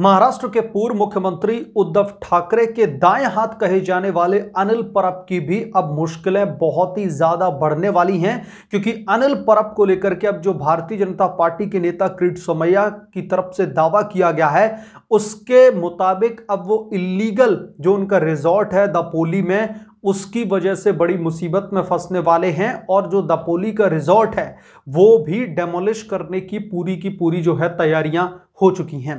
महाराष्ट्र के पूर्व मुख्यमंत्री उद्धव ठाकरे के दाएं हाथ कहे जाने वाले अनिल परब की भी अब मुश्किलें बहुत ही ज़्यादा बढ़ने वाली हैं क्योंकि अनिल परब को लेकर के अब जो भारतीय जनता पार्टी के नेता क्रीट सोमैया की तरफ से दावा किया गया है उसके मुताबिक अब वो इलीगल जो उनका रिजॉर्ट है दापोली में उसकी वजह से बड़ी मुसीबत में फंसने वाले हैं और जो दापोली का रिजॉर्ट है वो भी डेमोलिश करने की पूरी की पूरी जो है तैयारियां हो चुकी हैं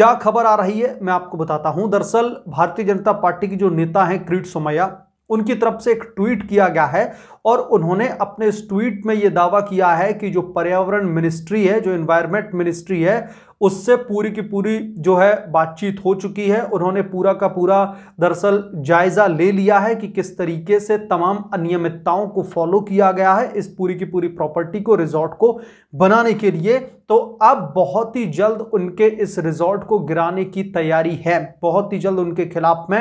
क्या खबर आ रही है मैं आपको बताता हूं दरअसल भारतीय जनता पार्टी की जो नेता हैं क्रीट सोमैया उनकी तरफ से एक ट्वीट किया गया है और उन्होंने अपने इस ट्वीट में ये दावा किया है कि जो पर्यावरण मिनिस्ट्री है जो इन्वायरमेंट मिनिस्ट्री है उससे पूरी की पूरी जो है बातचीत हो चुकी है उन्होंने पूरा का पूरा दरअसल जायज़ा ले लिया है कि किस तरीके से तमाम अनियमितताओं को फॉलो किया गया है इस पूरी की पूरी प्रॉपर्टी को रिजॉर्ट को बनाने के लिए तो अब बहुत ही जल्द उनके इस रिजॉर्ट को गिराने की तैयारी है बहुत ही जल्द उनके खिलाफ में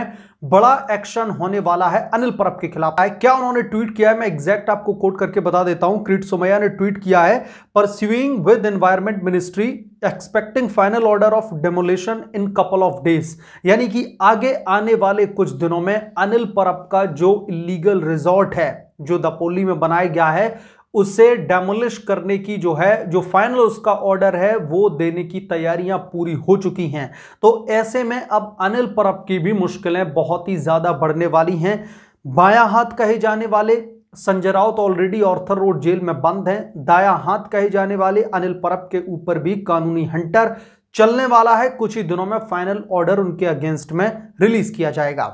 बड़ा एक्शन होने वाला है अनिल परब के खिलाफ क्या उन्होंने ट्वीट किया है मैं एग्जैक्ट आपको कोट करके बता देता हूं क्रीट सोमैया ने ट्वीट किया है पर swing with environment ministry expecting final order of demolition in couple of days यानी कि आगे आने वाले कुछ दिनों में अनिल परब का जो इलीगल रिजॉर्ट है जो दपोली में बनाया गया है उसे डेमोलिश करने की जो है जो फाइनल उसका ऑर्डर है वो देने की तैयारियां पूरी हो चुकी हैं तो ऐसे में अब अनिल परब की भी मुश्किलें बहुत ही ज़्यादा बढ़ने वाली हैं बायां हाथ कहे जाने वाले संजय राउत ऑलरेडी ऑर्थर रोड जेल में बंद हैं दाया हाथ कहे जाने वाले अनिल परब के ऊपर भी कानूनी हंटर चलने वाला है कुछ ही दिनों में फाइनल ऑर्डर उनके अगेंस्ट में रिलीज किया जाएगा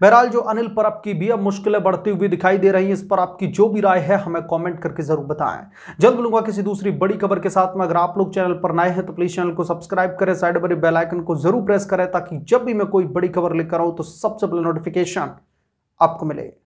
बहरहाल जो अनिल परब की भी अब मुश्किलें बढ़ती हुई दिखाई दे रही हैं इस पर आपकी जो भी राय है हमें कमेंट करके जरूर बताएं जल्द मिलूंगा किसी दूसरी बड़ी खबर के साथ में अगर आप लोग चैनल पर नए हैं तो प्लीज चैनल को सब्सक्राइब करें साइड पर बेलाइकन को जरूर प्रेस करें ताकि जब भी मैं कोई बड़ी खबर लेकर आऊं तो सबसे पहले नोटिफिकेशन आपको मिले